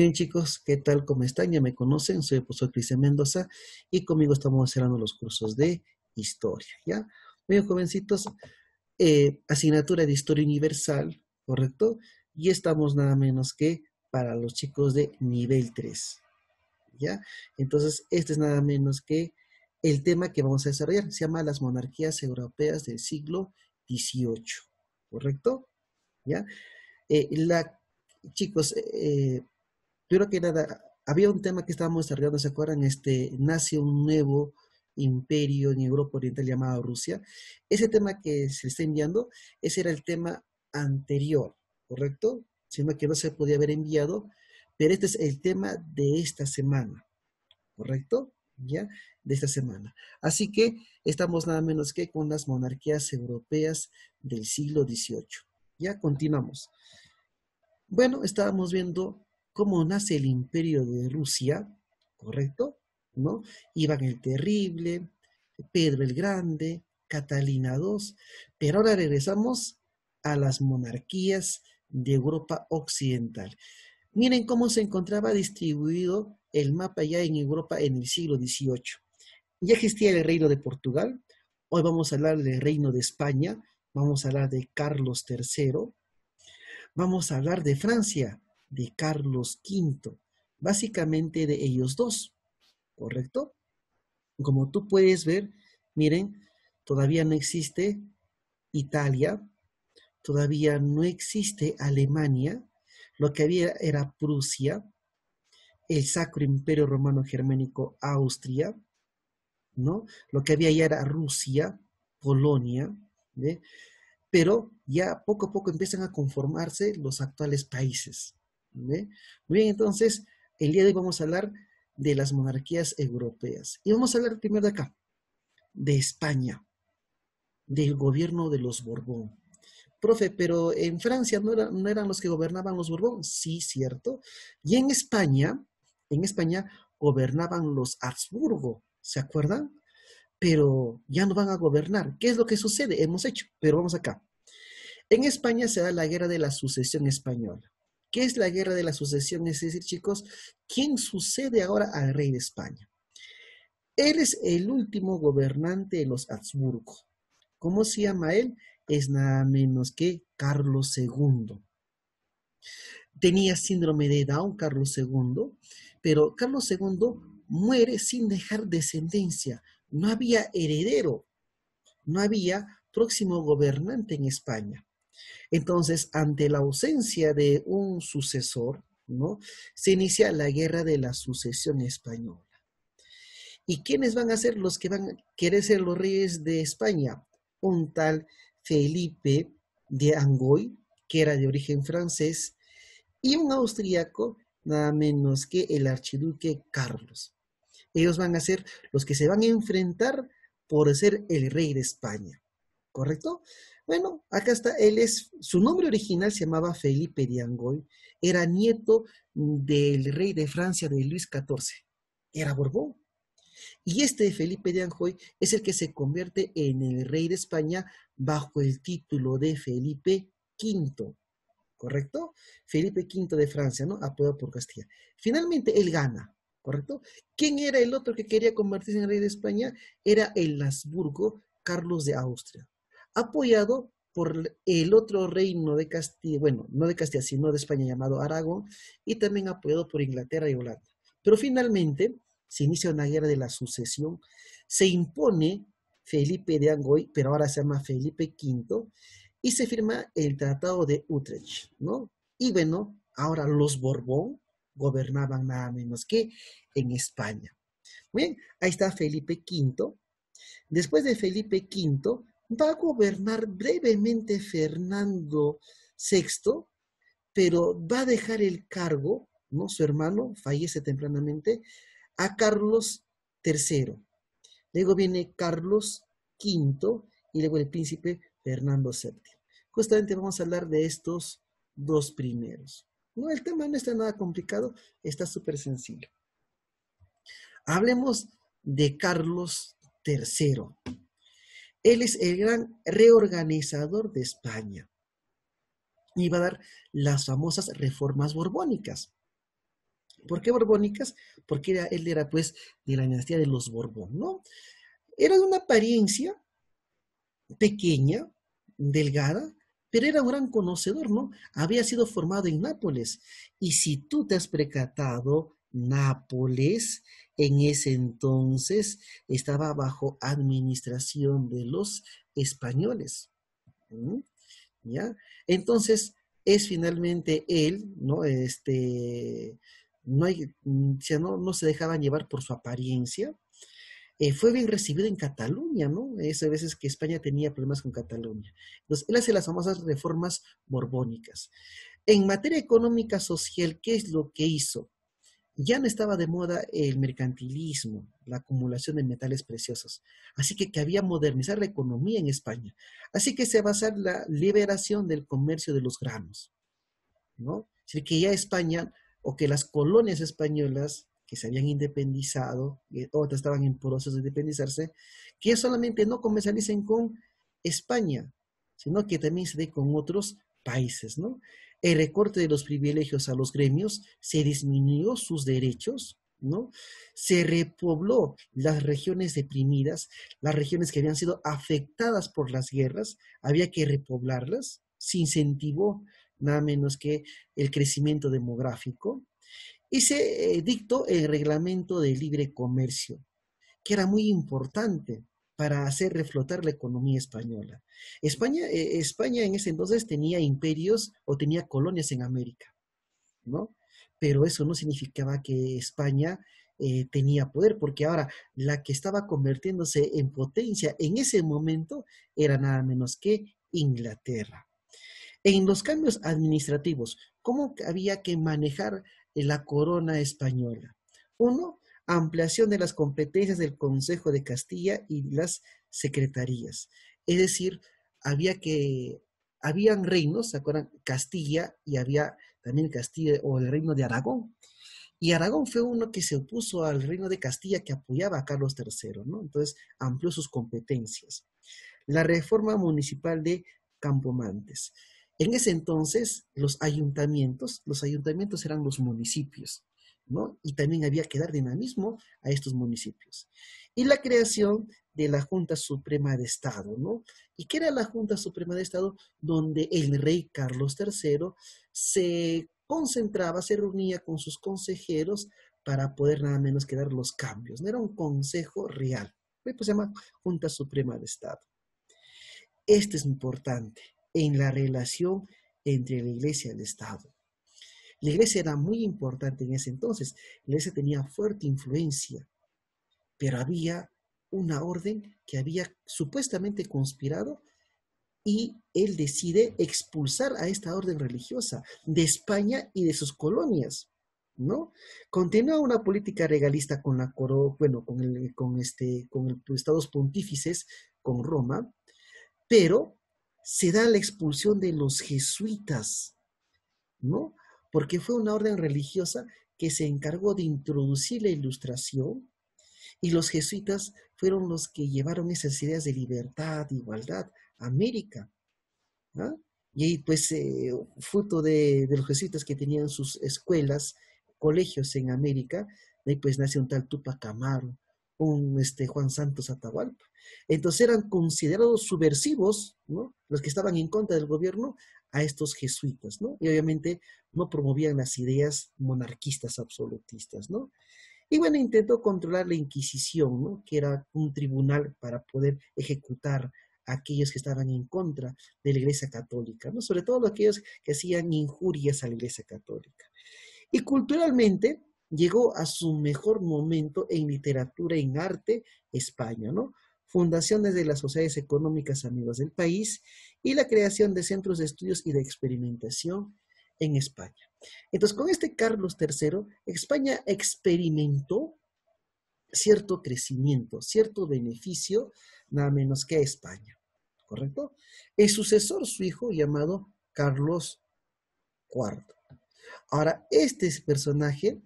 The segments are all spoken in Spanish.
bien, chicos, ¿qué tal? ¿Cómo están? Ya me conocen, soy el profesor Cristian Mendoza y conmigo estamos cerrando los cursos de historia, ¿ya? Muy bien, jovencitos, eh, asignatura de historia universal, ¿correcto? Y estamos nada menos que para los chicos de nivel 3, ¿ya? Entonces, este es nada menos que el tema que vamos a desarrollar, se llama las monarquías europeas del siglo XVIII, ¿correcto? ¿Ya? Eh, la, chicos, eh, Primero que nada, había un tema que estábamos desarrollando, ¿se acuerdan? Este, nace un nuevo imperio en Europa Oriental llamado Rusia. Ese tema que se está enviando, ese era el tema anterior, ¿correcto? Sino que no se podía haber enviado, pero este es el tema de esta semana, ¿correcto? ¿Ya? De esta semana. Así que estamos nada menos que con las monarquías europeas del siglo XVIII. Ya continuamos. Bueno, estábamos viendo cómo nace el imperio de Rusia, ¿correcto? ¿No? Iván el Terrible, Pedro el Grande, Catalina II, pero ahora regresamos a las monarquías de Europa Occidental. Miren cómo se encontraba distribuido el mapa ya en Europa en el siglo XVIII. Ya existía el reino de Portugal, hoy vamos a hablar del reino de España, vamos a hablar de Carlos III, vamos a hablar de Francia, de Carlos V, básicamente de ellos dos, ¿correcto? Como tú puedes ver, miren, todavía no existe Italia, todavía no existe Alemania, lo que había era Prusia, el Sacro Imperio Romano Germánico Austria, ¿no? Lo que había ya era Rusia, Polonia, ¿eh? pero ya poco a poco empiezan a conformarse los actuales países. Muy bien, entonces, el día de hoy vamos a hablar de las monarquías europeas. Y vamos a hablar primero de acá, de España, del gobierno de los Borbón. Profe, pero en Francia no, no eran los que gobernaban los Borbón. Sí, cierto. Y en España, en España gobernaban los Habsburgo, ¿se acuerdan? Pero ya no van a gobernar. ¿Qué es lo que sucede? Hemos hecho, pero vamos acá. En España se da la guerra de la sucesión española. ¿Qué es la guerra de la sucesión? Es decir, chicos, ¿quién sucede ahora al rey de España? Él es el último gobernante de los Habsburgo. ¿Cómo se llama él? Es nada menos que Carlos II. Tenía síndrome de Down, Carlos II, pero Carlos II muere sin dejar descendencia. No había heredero, no había próximo gobernante en España. Entonces, ante la ausencia de un sucesor, ¿no? Se inicia la guerra de la sucesión española. ¿Y quiénes van a ser los que van a querer ser los reyes de España? Un tal Felipe de Angoy, que era de origen francés, y un austriaco nada menos que el archiduque Carlos. Ellos van a ser los que se van a enfrentar por ser el rey de España, ¿correcto? Bueno, acá está, él es, su nombre original se llamaba Felipe de Angoy, era nieto del rey de Francia de Luis XIV, era Borbón. Y este Felipe de Angoy es el que se convierte en el rey de España bajo el título de Felipe V, ¿correcto? Felipe V de Francia, ¿no? Apoyado por Castilla. Finalmente él gana, ¿correcto? ¿Quién era el otro que quería convertirse en rey de España? Era el Habsburgo Carlos de Austria apoyado por el otro reino de Castilla, bueno, no de Castilla, sino de España llamado Aragón, y también apoyado por Inglaterra y Holanda. Pero finalmente se inicia una guerra de la sucesión, se impone Felipe de Angoy, pero ahora se llama Felipe V, y se firma el Tratado de Utrecht, ¿no? Y bueno, ahora los Borbón gobernaban nada menos que en España. Bien, ahí está Felipe V. Después de Felipe V va a gobernar brevemente Fernando VI, pero va a dejar el cargo, ¿no? Su hermano fallece tempranamente, a Carlos III. Luego viene Carlos V y luego el príncipe Fernando VII. Justamente vamos a hablar de estos dos primeros. No, el tema no está nada complicado, está súper sencillo. Hablemos de Carlos III. Él es el gran reorganizador de España. Y va a dar las famosas reformas borbónicas. ¿Por qué borbónicas? Porque él era pues de la dinastía de los Borbón, ¿no? Era de una apariencia pequeña, delgada, pero era un gran conocedor, ¿no? Había sido formado en Nápoles. Y si tú te has precatado, Nápoles, en ese entonces estaba bajo administración de los españoles. ¿Ya? Entonces, es finalmente él, ¿no? Este, no, hay, no, no se dejaban llevar por su apariencia. Eh, fue bien recibido en Cataluña, ¿no? Esas veces que España tenía problemas con Cataluña. Entonces, él hace las famosas reformas borbónicas. En materia económica social, ¿qué es lo que hizo? ya no estaba de moda el mercantilismo, la acumulación de metales preciosos, así que había modernizar la economía en España. Así que se basa en la liberación del comercio de los granos, ¿no? Es decir, que ya España o que las colonias españolas que se habían independizado, que eh, otras estaban en proceso de independizarse, que solamente no comercialicen con España, sino que también se dé con otros países, ¿no? el recorte de los privilegios a los gremios, se disminuyó sus derechos, ¿no? Se repobló las regiones deprimidas, las regiones que habían sido afectadas por las guerras, había que repoblarlas, se incentivó nada menos que el crecimiento demográfico, y se eh, dictó el reglamento de libre comercio, que era muy importante, para hacer reflotar la economía española. España, eh, España en ese entonces tenía imperios o tenía colonias en América, ¿no? Pero eso no significaba que España eh, tenía poder, porque ahora la que estaba convirtiéndose en potencia en ese momento era nada menos que Inglaterra. En los cambios administrativos, ¿cómo había que manejar la corona española? Uno, ampliación de las competencias del Consejo de Castilla y las secretarías. Es decir, había que, habían reinos, ¿se acuerdan? Castilla y había también Castilla o el reino de Aragón. Y Aragón fue uno que se opuso al reino de Castilla que apoyaba a Carlos III, ¿no? Entonces amplió sus competencias. La reforma municipal de Campomantes. En ese entonces, los ayuntamientos, los ayuntamientos eran los municipios. Y también había que dar dinamismo a estos municipios. Y la creación de la Junta Suprema de Estado, ¿no? ¿Y que era la Junta Suprema de Estado? Donde el rey Carlos III se concentraba, se reunía con sus consejeros para poder nada menos que dar los cambios. No era un consejo real. Pues se llama Junta Suprema de Estado. Esto es importante en la relación entre la iglesia y el Estado. La iglesia era muy importante en ese entonces, la iglesia tenía fuerte influencia, pero había una orden que había supuestamente conspirado y él decide expulsar a esta orden religiosa de España y de sus colonias. ¿no? Continúa una política regalista con la coro, bueno, con el, con este, con los estados pontífices, con Roma, pero se da la expulsión de los jesuitas, ¿no? porque fue una orden religiosa que se encargó de introducir la ilustración y los jesuitas fueron los que llevaron esas ideas de libertad, igualdad a América. Y ahí pues eh, fruto de, los jesuitas que tenían sus escuelas, colegios en América, ahí pues nace un tal Tupac Amaru, un este, Juan Santos Atahualpa. Entonces eran considerados subversivos, ¿no? los que estaban en contra del gobierno, a estos jesuitas, ¿no? Y obviamente no promovían las ideas monarquistas absolutistas, ¿no? Y bueno, intentó controlar la Inquisición, ¿no? Que era un tribunal para poder ejecutar a aquellos que estaban en contra de la Iglesia Católica, ¿no? Sobre todo aquellos que hacían injurias a la Iglesia Católica. Y culturalmente llegó a su mejor momento en literatura, en arte, España, ¿no? fundaciones de las sociedades económicas amigas del país y la creación de centros de estudios y de experimentación en España. Entonces, con este Carlos III, España experimentó cierto crecimiento, cierto beneficio, nada menos que a España, ¿correcto? El sucesor, su hijo, llamado Carlos IV. Ahora, este personaje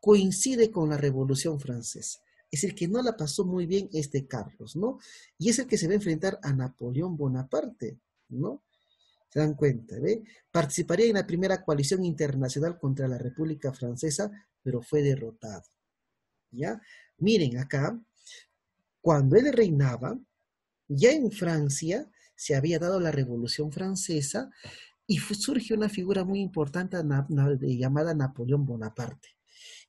coincide con la Revolución Francesa es el que no la pasó muy bien este Carlos, ¿no? Y es el que se va a enfrentar a Napoleón Bonaparte, ¿no? Se dan cuenta, ¿ve? Participaría en la primera coalición internacional contra la República Francesa, pero fue derrotado. ¿Ya? Miren acá, cuando él reinaba, ya en Francia se había dado la Revolución Francesa y surgió surge una figura muy importante llamada Napoleón Bonaparte.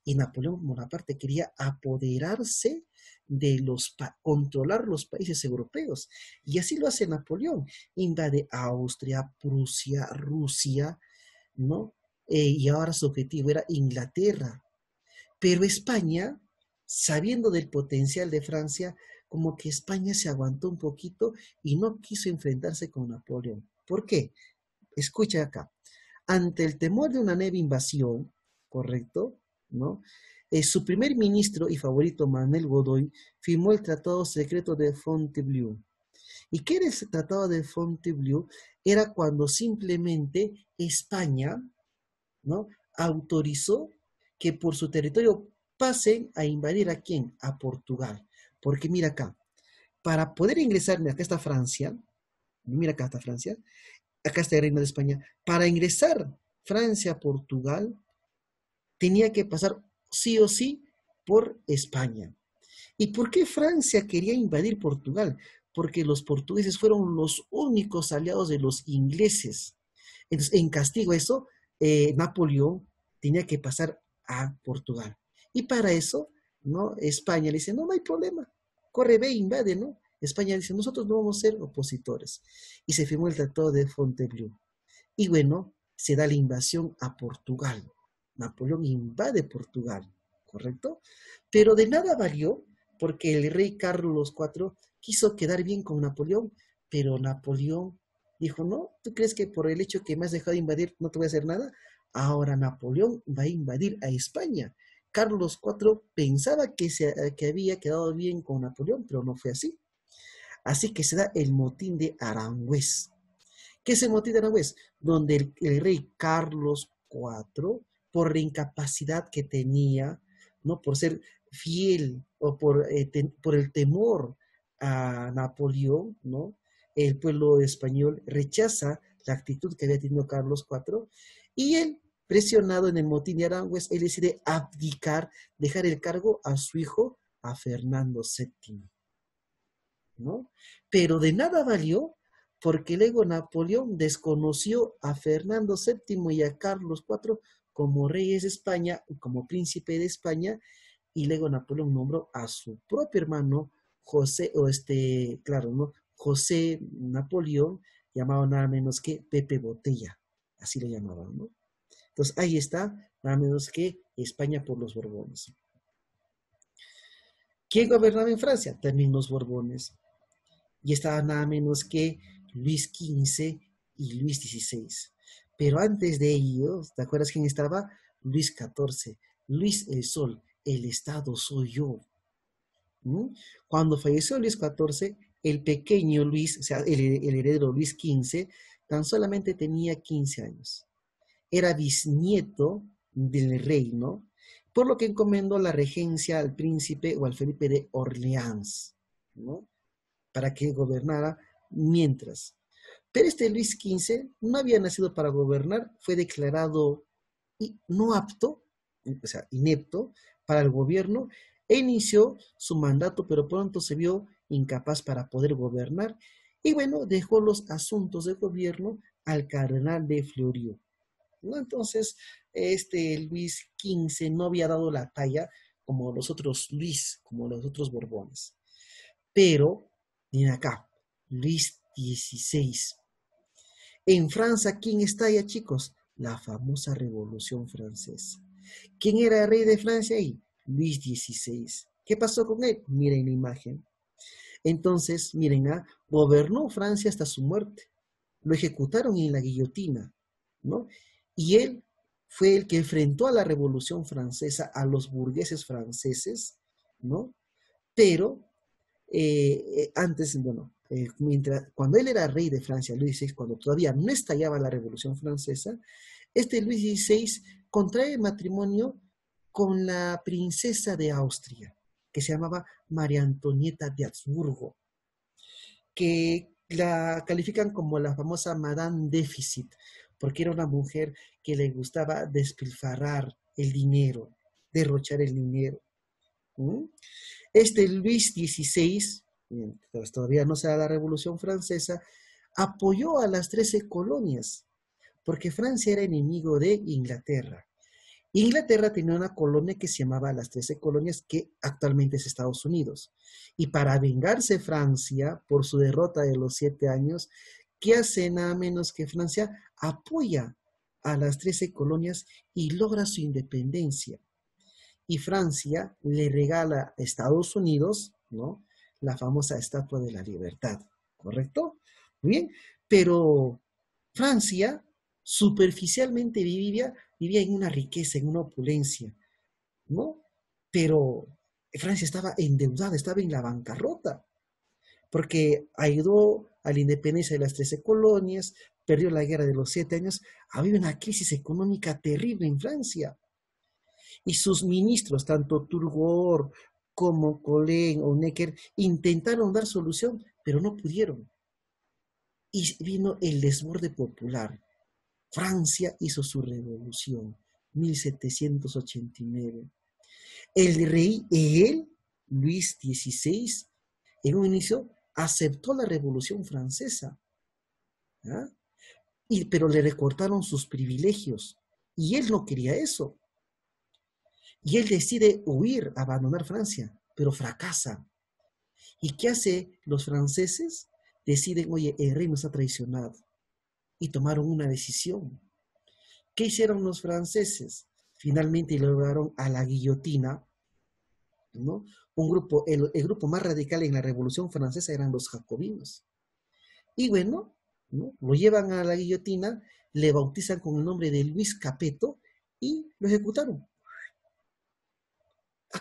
Y Napoleón Bonaparte quería apoderarse de los, controlar los países europeos. Y así lo hace Napoleón. Invade Austria, Prusia, Rusia, ¿no? Eh, y ahora su objetivo era Inglaterra. Pero España, sabiendo del potencial de Francia, como que España se aguantó un poquito y no quiso enfrentarse con Napoleón. ¿Por qué? Escucha acá. Ante el temor de una nueva invasión, ¿correcto? Eh, su primer ministro y favorito, Manuel Godoy, firmó el Tratado Secreto de Fontainebleau. ¿Y qué era ese Tratado de Fontainebleau? Era cuando simplemente España ¿no? autorizó que por su territorio pasen a invadir a quién? A Portugal. Porque mira acá, para poder ingresar, acá está Francia, mira acá está Francia, acá está el Reino de España, para ingresar Francia a Portugal, tenía que pasar sí o sí por España. ¿Y por qué Francia quería invadir Portugal? Porque los portugueses fueron los únicos aliados de los ingleses. Entonces, en castigo a eso, eh, Napoleón tenía que pasar a Portugal. Y para eso, ¿no? España le dice, no, no hay problema, corre, ve, invade, ¿no? España dice, nosotros no vamos a ser opositores. Y se firmó el Tratado de Fontainebleau. Y bueno, se da la invasión a Portugal. Napoleón invade Portugal, ¿correcto? Pero de nada valió porque el rey Carlos IV quiso quedar bien con Napoleón, pero Napoleón dijo, no, ¿tú crees que por el hecho que me has dejado invadir no te voy a hacer nada? Ahora Napoleón va a invadir a España. Carlos IV pensaba que, había quedado bien con Napoleón, pero no fue así. Así que se da el motín de Aranjuez. ¿Qué es el motín de Arangüez? Donde el rey Carlos IV por la incapacidad que tenía, ¿no? Por ser fiel o por, eh, por el temor a Napoleón, ¿no? El pueblo español rechaza la actitud que había tenido Carlos IV y él, presionado en el motín de Aranjuez, él decide abdicar, dejar el cargo a su hijo, a Fernando VII. ¿no? Pero de nada valió porque luego Napoleón desconoció a Fernando VII y a Carlos IV como reyes de España, como príncipe de España, y luego Napoleón nombró a su propio hermano José, o este, claro, ¿no? José Napoleón, llamado nada menos que Pepe Botella, así lo llamaban, ¿no? Entonces ahí está, nada menos que España por los Borbones. ¿Quién gobernaba en Francia? También los Borbones. Y estaba nada menos que Luis XV y Luis XVI. Pero antes de ellos, ¿te acuerdas quién estaba? Luis XIV, Luis el Sol, el Estado soy yo. Cuando falleció Luis XIV, el pequeño Luis, o sea, el, heredero Luis XV, tan solamente tenía 15 años. Era bisnieto del reino, por lo que encomendó la regencia al príncipe o al Felipe de Orleans, ¿no? para que gobernara mientras pero este Luis XV no había nacido para gobernar, fue declarado no apto, o sea, inepto para el gobierno, e inició su mandato, pero pronto se vio incapaz para poder gobernar. Y bueno, dejó los asuntos de gobierno al cardenal de Florio. Entonces, este Luis XV no había dado la talla como los otros Luis, como los otros Borbones. Pero, miren acá, Luis XVI en Francia, ¿quién está ya, chicos? La famosa Revolución Francesa. ¿Quién era el rey de Francia ahí? Luis XVI. ¿Qué pasó con él? Miren la imagen. Entonces, miren, ¿ah? gobernó Francia hasta su muerte. Lo ejecutaron en la guillotina, ¿no? Y él fue el que enfrentó a la Revolución Francesa, a los burgueses franceses, ¿no? Pero eh, eh, antes, bueno, eh, mientras, cuando él era rey de Francia, Luis XVI, cuando todavía no estallaba la Revolución Francesa, este Luis XVI contrae matrimonio con la princesa de Austria, que se llamaba María Antonieta de Habsburgo, que la califican como la famosa Madame Déficit, porque era una mujer que le gustaba despilfarrar el dinero, derrochar el dinero. Este Luis XVI mientras todavía no se da la Revolución Francesa, apoyó a las trece colonias, porque Francia era enemigo de Inglaterra. Inglaterra tenía una colonia que se llamaba las trece colonias, que actualmente es Estados Unidos. Y para vengarse Francia por su derrota de los siete años, ¿qué hace nada menos que Francia? Apoya a las trece colonias y logra su independencia. Y Francia le regala a Estados Unidos, ¿no? la famosa Estatua de la Libertad, ¿correcto? Muy bien, pero Francia superficialmente vivía, vivía en una riqueza, en una opulencia, ¿no? Pero Francia estaba endeudada, estaba en la bancarrota, porque ayudó a la independencia de las 13 colonias, perdió la guerra de los siete años, había una crisis económica terrible en Francia. Y sus ministros, tanto Turgor como Colén o Necker intentaron dar solución, pero no pudieron. Y vino el desborde popular. Francia hizo su revolución, 1789. El rey él, Luis XVI, en un inicio aceptó la revolución francesa, ¿ah? pero le recortaron sus privilegios. Y él no quería eso. Y él decide huir, abandonar Francia, pero fracasa. ¿Y qué hace los franceses? Deciden, oye, el nos ha traicionado. Y tomaron una decisión. ¿Qué hicieron los franceses? Finalmente llevaron a la guillotina, ¿no? Un grupo, el, grupo más radical en la Revolución Francesa eran los jacobinos. Y bueno, lo llevan a la guillotina, le bautizan con el nombre de Luis Capeto y lo ejecutaron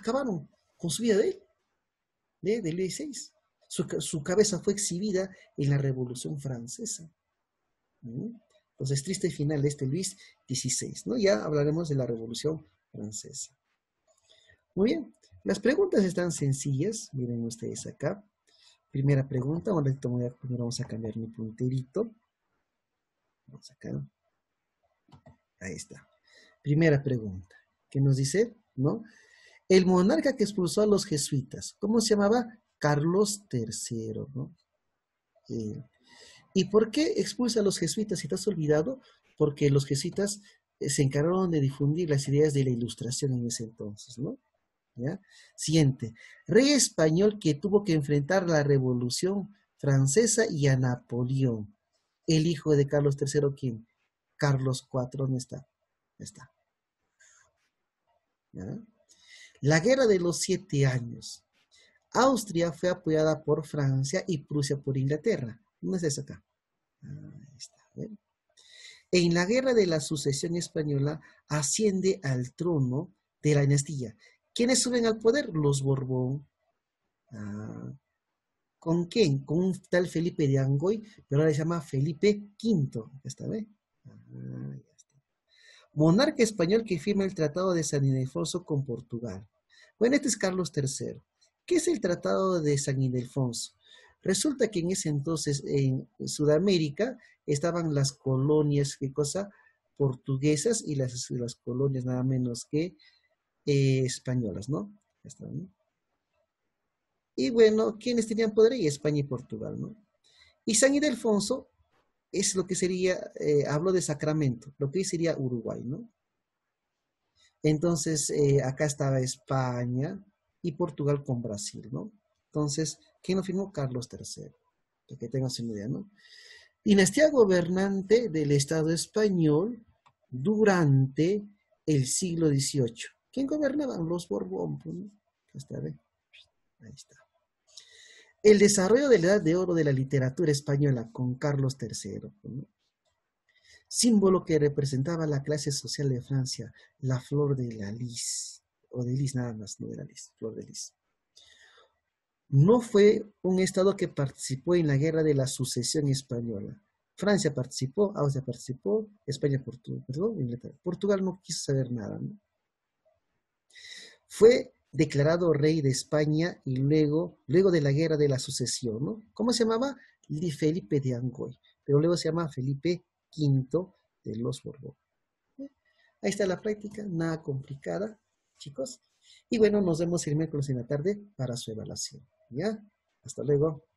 acabaron con su vida de él, de, Luis XVI. Su, cabeza fue exhibida en la Revolución Francesa. ¿Mm? Entonces, triste final de este Luis XVI, ¿no? Ya hablaremos de la Revolución Francesa. Muy bien, las preguntas están sencillas, miren ustedes acá. Primera pregunta, primero vamos a cambiar mi punterito. Vamos acá. Ahí está. Primera pregunta, ¿qué nos dice? ¿No? el monarca que expulsó a los jesuitas. ¿Cómo se llamaba? Carlos III. ¿no? Eh, ¿Y por qué expulsa a los jesuitas? Si te has olvidado, porque los jesuitas eh, se encargaron de difundir las ideas de la ilustración en ese entonces, ¿no? ¿Ya? Siguiente, rey español que tuvo que enfrentar la revolución francesa y a Napoleón. El hijo de Carlos III, ¿quién? Carlos IV, ¿dónde está? ¿Dónde está? ¿Ya? La Guerra de los Siete Años. Austria fue apoyada por Francia y Prusia por Inglaterra. ¿Dónde es esa acá? Ahí está. En la Guerra de la Sucesión Española asciende al trono de la dinastía. ¿Quiénes suben al poder? Los Borbón. Ah, ¿Con quién? Con un tal Felipe de Angoy, pero ahora se llama Felipe V. ¿Está bien? monarca español que firma el Tratado de San Ildefonso con Portugal. Bueno, este es Carlos III. ¿Qué es el Tratado de San Ildefonso? Resulta que en ese entonces en Sudamérica estaban las colonias, ¿qué cosa? Portuguesas y las, colonias nada menos que eh, españolas, ¿no? Y bueno, ¿quiénes tenían poder ahí? España y Portugal, ¿no? Y San Ildefonso es lo que sería, eh, hablo de Sacramento, lo que sería Uruguay, ¿no? Entonces, eh, acá estaba España y Portugal con Brasil, ¿no? Entonces, ¿quién lo firmó? Carlos III, para que tengas una idea, ¿no? Dinastía gobernante del Estado español durante el siglo XVIII. ¿Quién gobernaban? Los Borbón, pues, ¿no? ahí está el desarrollo de la edad de oro de la literatura española con Carlos III, símbolo que representaba la clase social de Francia, la flor de la lis, o de lis nada más, no de la lis, flor de lis. No fue un estado que participó en la guerra de la sucesión española. Francia participó, Austria participó, España, Portugal, Portugal no quiso saber nada. Fue declarado rey de España y luego, luego de la guerra de la sucesión, ¿no? ¿Cómo se llamaba? Felipe de Angoy, pero luego se llama Felipe V de los Borbón. ¿Eh? Ahí está la práctica, nada complicada, chicos. Y bueno, nos vemos el miércoles en la tarde para su evaluación. ¿Ya? Hasta luego.